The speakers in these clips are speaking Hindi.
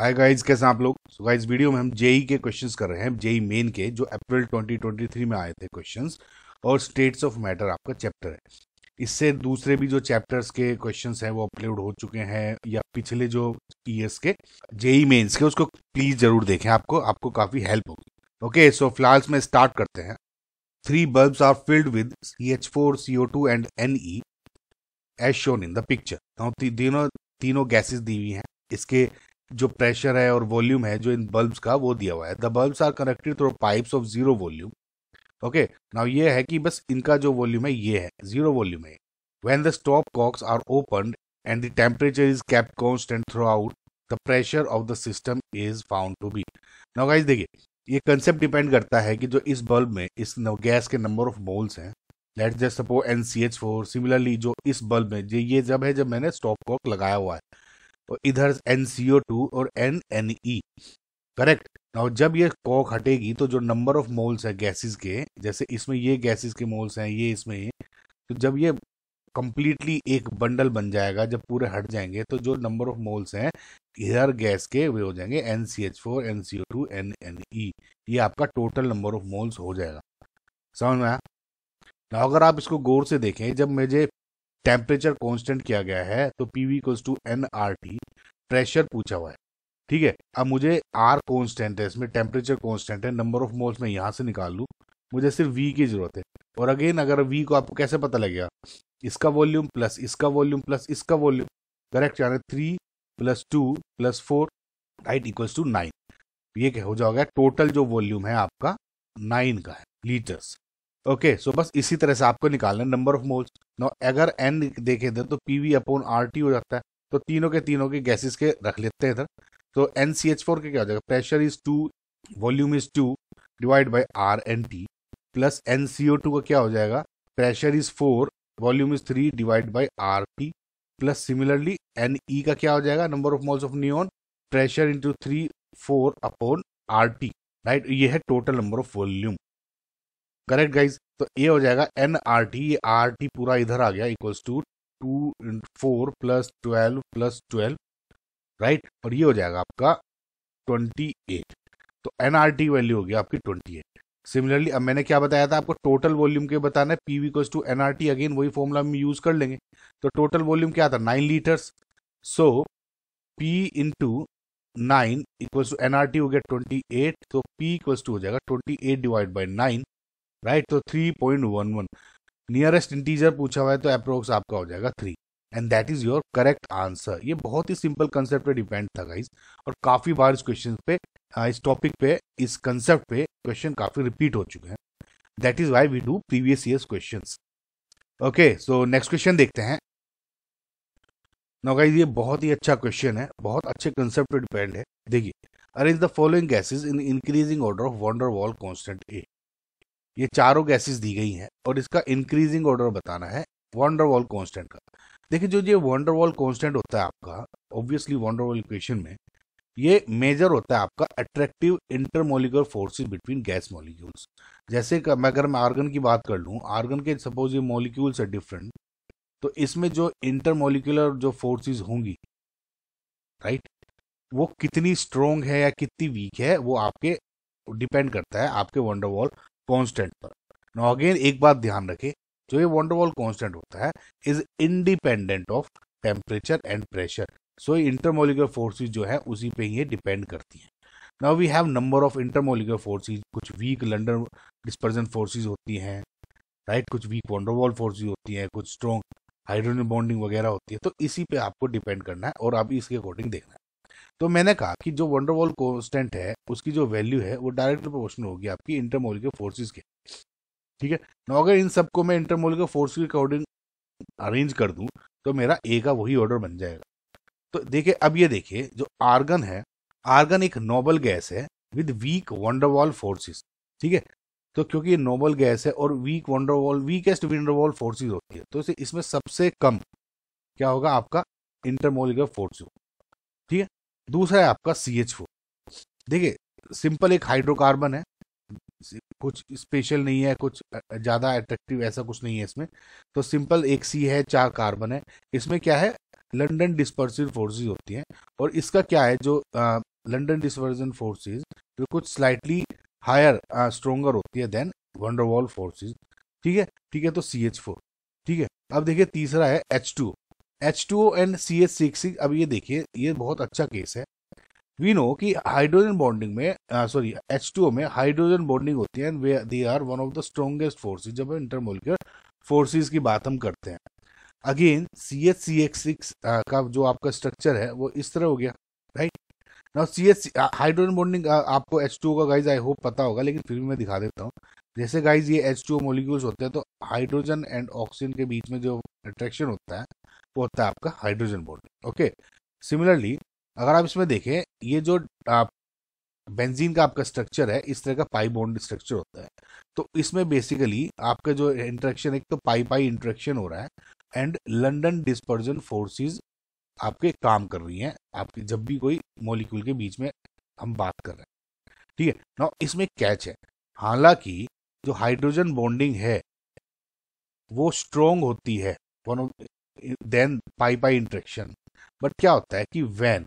हाय गाइस कैसे आप लोग सो गाइस वीडियो में हम जेई e के क्वेश्चंस कर रहे हैं जेई मेन e के जो अप्रैल 2023 में आए थे क्वेश्चंस और स्टेट्स ऑफ मैटर आपका चैप्टर है इससे दूसरे भी जो चैप्टर्स के क्वेश्चंस हैं वो अपलोड हो चुके हैं या पिछले जो ईयर्स के जेई मेन्स e के उसको प्लीज जरूर देखें आपको आपको काफी हेल्प होगी ओके सो फिलहाल में स्टार्ट करते हैं three bulbs are filled with C H four C two and N E as shown in the picture तीनों तीनों गैसेज दी हुई हैं इसके जो प्रेशर है और वॉल्यूम है जो इन बल्ब्स का वो दिया हुआ है the bulbs are connected through pipes of zero volume okay now ये है कि बस इनका जो वॉल्यूम है ये है जीरो वॉल्यूम है when the stopcocks are open and the temperature is kept constant throughout the pressure of the system is found to be now guys देखिए ये कंसेप्ट डिपेंड करता है कि जो इस बल्ब में इस गैस के नंबर ऑफ मोल्स हैं let just suppose N C H four similarly जो इस बल्ब में ये जब है जब मैंने स्टॉप कॉक लगाया हुआ है और इधर टू और एन एन ई करेक्ट और जब ये कॉक हटेगी तो जो नंबर ऑफ मोल्स है गैसेस के जैसे इसमें ये गैसेस के मोल्स हैं ये इसमें तो जब ये कंप्लीटली एक बंडल बन जाएगा जब पूरे हट जाएंगे तो जो नंबर ऑफ मोल्स हैं इधर गैस के वे हो जाएंगे N C H four N C O two N N E ये आपका टोटल नंबर ऑफ मोल्स हो जाएगा समझ में आया अगर आप इसको गौर से देखें जब मुझे टेम्परेचर कॉन्स्टेंट किया गया है तो PV equals to N R T pressure पूछा हुआ है ठीक है अब मुझे आर कॉन्स्टेंट है इसमें टेम्परेचर कॉन्स्टेंट है नंबर ऑफ मोल्स मैं यहाँ से निकाल लूँ मुझे सिर्फ वी की जरूरत है और अगेन अगर वी को आपको कैसे पता लगेगा इसका वॉल्यूम प्लस इसका वॉल्यूम प्लस इसका वॉल्यूम करेक्ट यानी three plus two plus four right equals to nine ये क्या हो जाओगे टोटल जो वॉल्यूम है आपका नाइन का है लीटर्स ओके सो बस इसी तरह से आपको निकालना नंबर ऑफ मोल्स नो अगर एन देखे इधर तो P V upon R T हो जाता है तो तीनों के तीनों के गैसेस के रख लेते हैं इधर तो एन सी एच फोर का क्या हो जाएगा pressure is two volume is two divide by R N T plus N C O two का क्या हो जाएगा pressure is four volume is three divide by R T plus similarly N E का क्या हो जाएगा number of moles of neon pressure into three four upon R T right ये है total number of volume correct guys तो ये हो जाएगा N R T R T पूरा इधर आ गया equals to two four plus twelve plus twelve right और ये हो जाएगा आपका ट्वेंटी एट तो एन आर टी वैल्यू होगी आपकी ट्वेंटी एट सिमिलरली अब मैंने क्या बताया था आपको टोटल वॉल्यूम के बताना है पीवी कोस टू एनआरटी अगेन वही फॉर्मूला हम यूज कर लेंगे तो टोटल वॉल्यूम क्या था nine litres so P into nine equals to nRT हो गया ट्वेंटी एट तो पी इक्वल्स टू हो जाएगा twenty eight divide by nine right तो three point one one nearest integer पूछा हुआ है तो अप्रोक्स आपका हो जाएगा three and that is your correct answer ये बहुत ही सिंपल कंसेप्ट पे डिपेंड था गाइज और काफी बार इस क्वेश्चन पे इस टॉपिक पे इस कंसेप्ट पे क्वेश्चन काफी रिपीट हो चुके हैं that is why we do previous year question okay so next question देखते हैं नो गाइज ये बहुत ही अच्छा क्वेश्चन है बहुत अच्छे कंसेप्ट पे डिपेंड है देखिए arrange the following gases in increasing order of van der Waals constant a ये चारों गैसेस दी गई हैं और इसका इंक्रीजिंग ऑर्डर बताना है वॉन्डरवॉल कॉन्स्टेंट का देखिए जो ये वॉन्डरवॉल कॉन्स्टेंट होता है आपका ऑब्वियसली वॉन्डरवॉल इक्वेशन में ये मेजर होता है आपका attractive intermolecular forces between gas molecules जैसे कर, मैं अगर मैं आर्गन की बात कर लूँ आर्गन के सपोज ये मॉलिक्यूल्स है डिफरेंट तो इसमें जो इंटरमोलिकुलर जो फोर्सेस होंगी राइट वो कितनी स्ट्रोंग है या कितनी वीक है वो आपके डिपेंड करता है आपके वंडरवॉल कांस्टेंट पर नाउ अगेन एक बात ध्यान रखें जो ये वॉन्डरवॉल कांस्टेंट होता है is independent of temperature and pressure so intermolecular forces जो है उसी पे ये डिपेंड करती हैं now we have number of intermolecular forces कुछ वीक लंडन डिस्पर्जन फोर्सेज होती हैं राइट कुछ वीक वॉन्डरवॉल फोर्सेज होती हैं कुछ स्ट्रॉन्ग हाइड्रोजन बॉन्डिंग वगैरह होती है तो इसी पे आपको डिपेंड करना है और आप इसके अकॉर्डिंग देखना है तो मैंने कहा कि जो वंडरवॉल कॉन्स्टेंट है उसकी जो वैल्यू है वो डायरेक्ट प्रोपोर्शनल होगी आपकी इंटरमोल के फोर्सेज के ठीक है ना अगर इन सबको मैं इंटरमोल के फोर्स के अकॉर्डिंग अरेंज कर दूं तो मेरा ए का वही ऑर्डर बन जाएगा तो देखिए अब ये देखिए जो आर्गन है आर्गन एक नोबल गैस है विद वीक वंडरवॉल फोर्सेस ठीक है तो क्योंकि ये नोबल गैस है और weak van der Waals weakest van der Waals forces होती है तो इसमें सबसे कम क्या होगा आपका इंटरमोलिकल फोर्स ठीक है दूसरा है आपका सी एच फोर देखिए सिंपल एक हाइड्रोकार्बन है कुछ स्पेशल नहीं है कुछ ज़्यादा अट्रैक्टिव ऐसा कुछ नहीं है इसमें तो सिंपल एक सी है चार कार्बन है इसमें क्या है लंडन डिस्पर्सिव फोर्सेज होती हैं और इसका क्या है जो लंडन डिस्पर्जन फोर्सेज जो कुछ स्लाइटली हायर स्ट्रोंगर होती है देन वंडरवॉल फोर्सेज ठीक है ठीक है तो सी एच फोर ठीक है अब देखिए तीसरा है H two H two O and C H six अब ये देखिए ये बहुत अच्छा केस है वी नो कि हाइड्रोजन बॉन्डिंग में सॉरी एच टू ओ में हाइड्रोजन बॉन्डिंग होती है and they are one of the strongest forces जब इंटरमोलिकुलर फोर्सेज की बात हम करते हैं again C H C X six का जो आपका स्ट्रक्चर है वो इस तरह हो गया राइट ना सी एच हाइड्रोजन बॉन्डिंग आपको एच टू का गाइज आई होप पता होगा लेकिन फिर भी मैं दिखा देता हूँ जैसे गाइज ये एच टू मोलिक्यूल्स होते हैं तो हाइड्रोजन एंड ऑक्सीजन के बीच में जो अट्रैक्शन होता है वो होता है आपका हाइड्रोजन बॉन्ड ओके सिमिलरली अगर आप इसमें देखें ये जो आप बेंजीन का आपका स्ट्रक्चर है इस तरह का पाई बॉन्ड स्ट्रक्चर होता है तो इसमें बेसिकली आपका जो इंट्रेक्शन एक तो पाई पाई इंट्रेक्शन हो रहा है एंड लंडन डिस्पर्जन फोर्सेस आपके काम कर रही हैं आपके जब भी कोई मॉलिक्यूल के बीच में हम बात कर रहे हैं ठीक है ना इसमें कैच है हालांकि जो हाइड्रोजन बॉन्डिंग है वो स्ट्रोंग होती है one of then pi pi interaction but क्या होता है कि वैन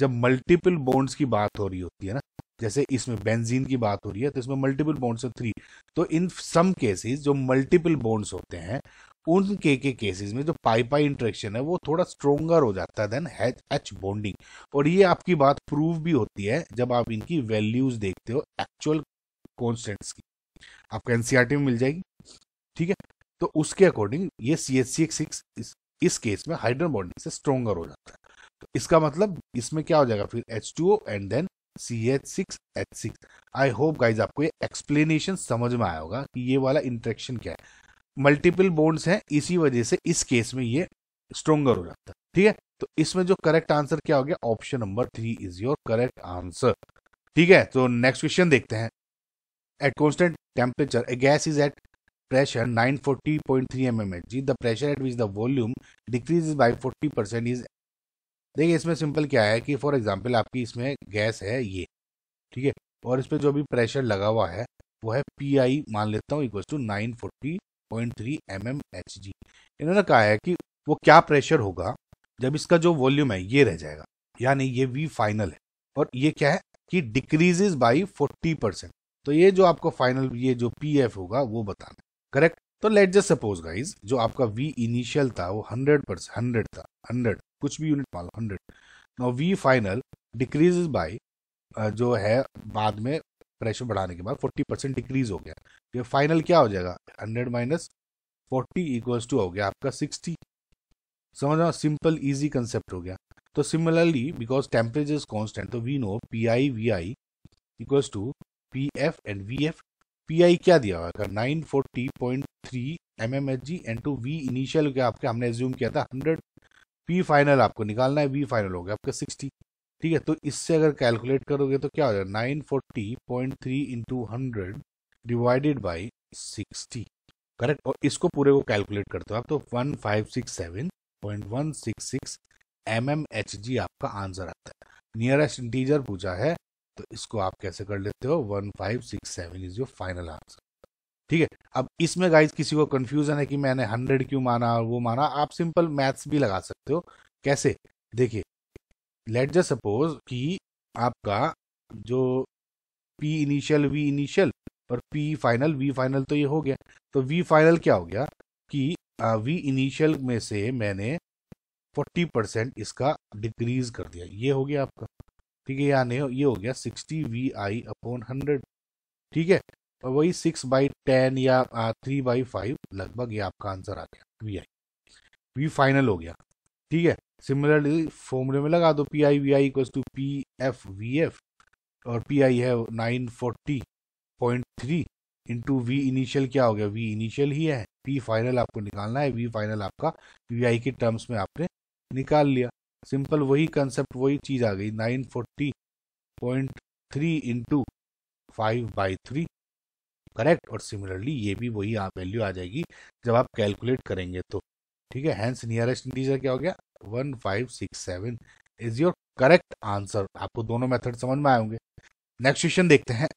जब मल्टीपल बॉन्ड्स की बात हो रही होती है ना जैसे इसमें बेंजीन की बात हो रही है तो इसमें मल्टीपल बॉन्ड्स है थ्री तो इन सम केसेस जो मल्टीपल बॉन्ड्स होते हैं उन के के केसेस में जो पाई पाई इंट्रेक्शन है वो थोड़ा स्ट्रोंगर हो जाता है देन एच एच बॉन्डिंग और ये आपकी बात प्रूव भी होती है जब आप इनकी वैल्यूज देखते हो एक्चुअल कॉन्स्टेंट्स की आपको एनसीआरटी e में मिल जाएगी ठीक है तो उसके अकॉर्डिंग ये सी एच सी सिक्स इस केस में हाइड्रोजन बॉन्डिंग से स्ट्रोंगर हो जाता है तो इसका मतलब इसमें क्या हो जाएगा फिर H two O and then C H six H six I hope guys आपको ये एक्सप्लेनेशन समझ में आया होगा कि ये वाला इंट्रेक्शन क्या है मल्टीपल बॉन्ड्स हैं इसी वजह से इस केस में ये स्ट्रोंगर हो जाता है ठीक है तो इसमें जो करेक्ट आंसर क्या हो गया option number three is your correct answer ठीक है तो नेक्स्ट क्वेश्चन देखते हैं at constant temperature a gas is at pressure 940.3 mmHg, the pressure at which the volume decreases by 40% is देखिए इसमें सिंपल क्या है कि फॉर एग्जांपल आपकी इसमें गैस है ये ठीक है और इस पर जो भी प्रेशर लगा हुआ है वो है पी मान लेता हूँ इक्वल टू नाइन फोर्टी इन्होंने कहा है कि वो क्या प्रेशर होगा जब इसका जो वॉल्यूम है ये रह जाएगा यानी ये वी फाइनल है और ये क्या है कि डिक्रीजेज बाई फोर्टी परसेंट तो ये जो आपको फाइनल ये जो पीएफ होगा वो बताना करेक्ट तो लेट जस्ट सपोज गाइज जो आपका वी इनिशियल था वो हंड्रेड परसेंट हंड्रेड था हंड्रेड कुछ भी यूनिट मान लो hundred no V final decrease by जो है बाद में प्रेशर बढ़ाने के बाद फोर्टी परसेंट डिक्रीज हो गया तो ये फाइनल क्या हो जाएगा hundred minus forty equals to हो गया आपका सिक्सटी समझ रहा सिंपल इजी कंसेप्ट हो गया तो similarly because temperature is constant तो we know P I V I equals to P F and V F P I क्या दिया हुआ था nine forty point three M M H G N two V initial क्या आपके हमने एज्यूम किया था हंड्रेड पी फाइनल आपको निकालना है वी फाइनल हो गया आपका सिक्सटी ठीक है तो इससे अगर कैलकुलेट करोगे तो क्या हो जाएगा nine forty point three into hundred divided by sixty correct और इसको पूरे को कैलकुलेट करते हो आप तो one five six seven point one six six M M H G आपका आंसर आता है नियरेस्ट इंटीजर पूछा है तो इसको आप कैसे कर लेते हो one five six seven is your final answer ठीक है अब इसमें गाइज किसी को कंफ्यूजन है कि मैंने हंड्रेड क्यों माना और वो माना आप सिंपल मैथ्स भी लगा सकते हो कैसे देखिए लेट जस्ट सपोज कि आपका जो पी इनिशियल वी इनिशियल और पी फाइनल वी फाइनल तो ये हो गया तो वी फाइनल क्या हो गया कि वी इनिशियल में से मैंने फोर्टी परसेंट इसका डिक्रीज कर दिया ये हो गया आपका ठीक है यहाँ ये हो गया sixty V I upon hundred ठीक है और वही सिक्स बाई टेन या थ्री बाई फाइव लगभग ये आपका आंसर आ गया वी आई वी फाइनल हो गया ठीक है सिमिलरली फॉर्मूले में लगा दो P I V I equal to P F V F और पी आई है nine forty point three into V initial क्या हो गया वी इनिशियल ही है पी फाइनल आपको निकालना है वी फाइनल आपका वी आई के टर्म्स में आपने निकाल लिया सिंपल वही कंसेप्ट वही चीज़ आ गई nine forty point three into five by three correct और सिमिलरली ये भी वही वैल्यू आ जाएगी जब आप कैलकुलेट करेंगे तो ठीक है हैंस नियरेस्ट इंटीजर क्या हो गया one five six seven is your correct answer आपको दोनों मेथड समझ में आए होंगे नेक्स्ट क्वेश्चन देखते हैं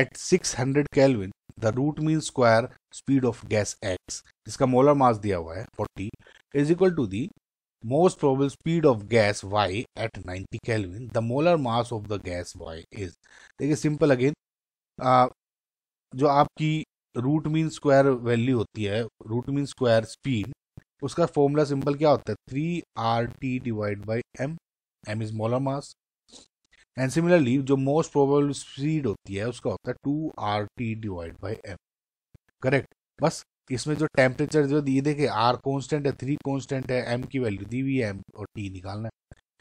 at six hundred kelvin the root mean square speed of gas X जिसका मोलर मास दिया हुआ है forty is equal to the most probable speed of gas y at 90 Kelvin, the molar mass of the gas y is. देखिए सिंपल अगेन uh, जो आपकी रूट मीन स्क्वायर वैल्यू होती है रूट मीन स्क्वायर स्पीड उसका फॉर्मूला सिंपल क्या होता है three R T divide by M M is molar mass and similarly जो मोस्ट प्रोबेबल स्पीड होती है उसका होता है two R T divide by M correct बस इसमें जो टेम्परेचर जो दिए देखे आर कॉन्स्टेंट है थ्री कॉन्स्टेंट है एम की वैल्यू दी हुई है एम और टी निकालना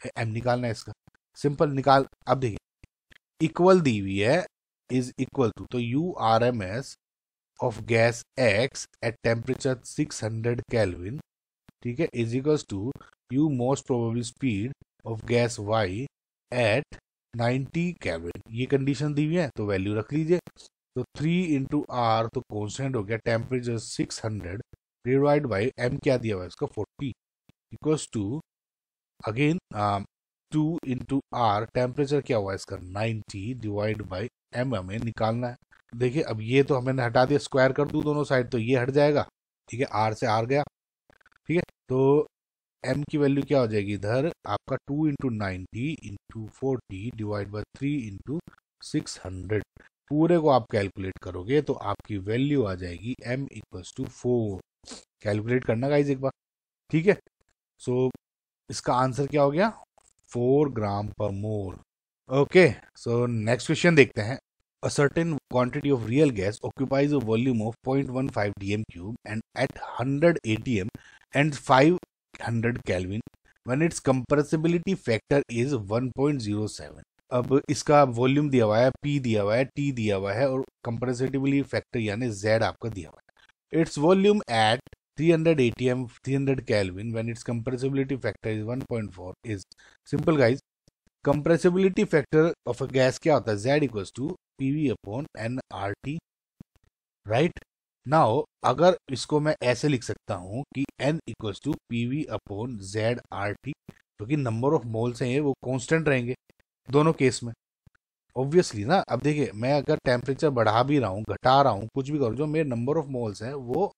है एम निकालना है इसका सिंपल निकाल अब देखिए इक्वल दी हुई है इज इक्वल टू तो U R M S of gas X at temperature six hundred kelvin ठीक है is equal to U most probable speed of gas Y at 90 kelvin ये कंडीशन दी हुई है तो वैल्यू रख लीजिए तो थ्री इंटू आर तो कॉन्स्टेंट हो गया temperature six hundred divide by M क्या दिया हुआ इसका forty equals to again two into R temperature क्या हुआ इसका नाइन्टी डिवाइड बाई एम हमें निकालना है देखिए अब ये तो हमने हटा दिया स्क्वायर कर दूँ दोनों साइड तो ये हट जाएगा ठीक है आर से आर गया ठीक है तो एम की वैल्यू क्या हो जाएगी इधर आपका two into ninety into forty divide by three into six hundred पूरे को आप कैलकुलेट करोगे तो आपकी वैल्यू आ जाएगी M equals to four calculate करना गाइज एक बार ठीक है सो so, इसका आंसर क्या हो गया four gram per mole okay so next question देखते हैं a certain quantity of real gas occupies a volume of point one five dm cube and at hundred A T M and five hundred kelvin one its compressibility factor is one point zero seven अब इसका वॉल्यूम दिया हुआ है पी दिया हुआ है टी दिया हुआ है और कंपेरेटिवली फैक्टर यानी जेड आपका दिया हुआ है its volume at 300 atm 300 kelvin when its compressibility factor is 1.4 is simple guys compressibility factor of a gas kya hota hai z equals to pv upon nrt right now अगर इसको मैं ऐसे लिख सकता हूँ कि n equals to P V upon Z R T क्योंकि नंबर ऑफ मोल्स हैं वो कांस्टेंट रहेंगे दोनों केस में ऑब्वियसली ना अब देखिए मैं अगर टेम्परेचर बढ़ा भी रहा हूँ घटा रहा हूँ कुछ भी करूँ जो मेरे नंबर ऑफ मोल्स हैं वो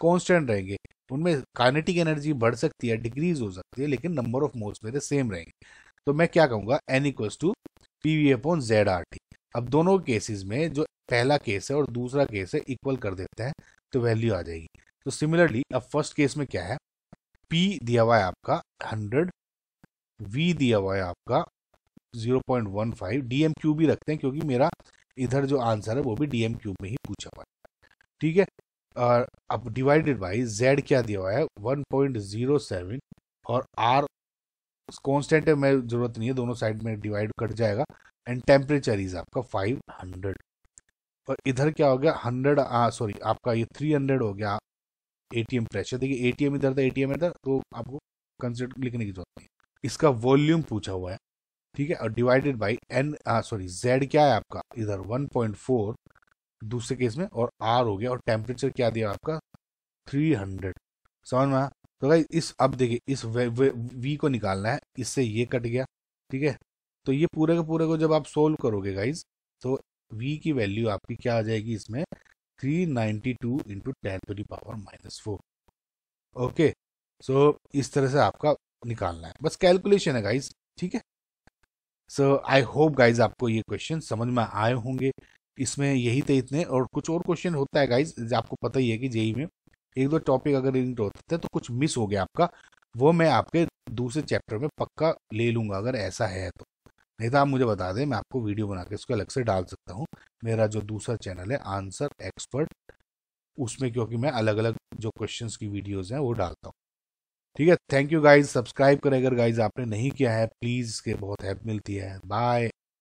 कॉन्स्टेंट रहेंगे उनमें काइनेटिक एनर्जी बढ़ सकती है डिक्रीज हो सकती है लेकिन नंबर ऑफ मोल्स मेरे सेम रहेंगे तो मैं क्या कहूँगा N equals to P V upon Z R T अब दोनों केसेस में जो पहला केस है और दूसरा केस है इक्वल कर देते हैं तो वैल्यू आ जाएगी तो सिमिलरली अब फर्स्ट केस में क्या है पी दिया हुआ है आपका हंड्रेड वी दिया हुआ है आपका zero point one five D M cube ही रखते हैं क्योंकि मेरा इधर जो आंसर है वो भी डी एम क्यूब में ही पूछा हुआ है ठीक है और अब डिवाइडेड बाई जेड क्या दिया हुआ है वन पॉइंट जीरो सेवन और आर कॉन्स्टेंट है मैं जरूरत नहीं है दोनों साइड में डिवाइड कट जाएगा एंड टेम्परेचर इज आपका फाइव हंड्रेड और इधर क्या हो गया हंड्रेड सॉरी आपका ये थ्री हंड्रेड हो गया एटीएम प्रेशर देखिए एटीएम इधर था एटीएम इधर तो आपको कंसिडर लिखने की जरूरत नहीं इसका वॉल्यूम पूछा हुआ है ठीक है और divided by N sorry Z क्या है आपका इधर 1.4 दूसरे केस में और आर हो गया और टेम्परेचर क्या दिया आपका 300 समझ में तो भाई इस अब देखिए इस वे, वे, वी को निकालना है इससे ये कट गया ठीक है तो ये पूरे के पूरे को जब आप सोल्व करोगे गाइज तो वी की वैल्यू आपकी क्या आ जाएगी इसमें 392 ninety two into ten to the power minus four okay so इस तरह से आपका निकालना है बस कैलकुलेशन है गाइज ठीक है सो आई होप गाइज आपको ये क्वेश्चन समझ में आए होंगे इसमें यही थे इतने और कुछ और क्वेश्चन होता है गाइज आपको पता ही है कि जेई में एक दो टॉपिक अगर इंट होते थे तो कुछ मिस हो गया आपका वो मैं आपके दूसरे चैप्टर में पक्का ले लूंगा अगर ऐसा है तो नहीं तो आप मुझे बता दें मैं आपको वीडियो बना के इसको अलग से डाल सकता हूँ मेरा जो दूसरा चैनल है आंसर एक्सपर्ट उसमें क्योंकि मैं अलग अलग जो क्वेश्चंस की वीडियोस हैं वो डालता हूँ ठीक है थैंक यू गाइज सब्सक्राइब करें अगर गाइज आपने नहीं किया है प्लीज़ इसके बहुत हेल्प मिलती है बाय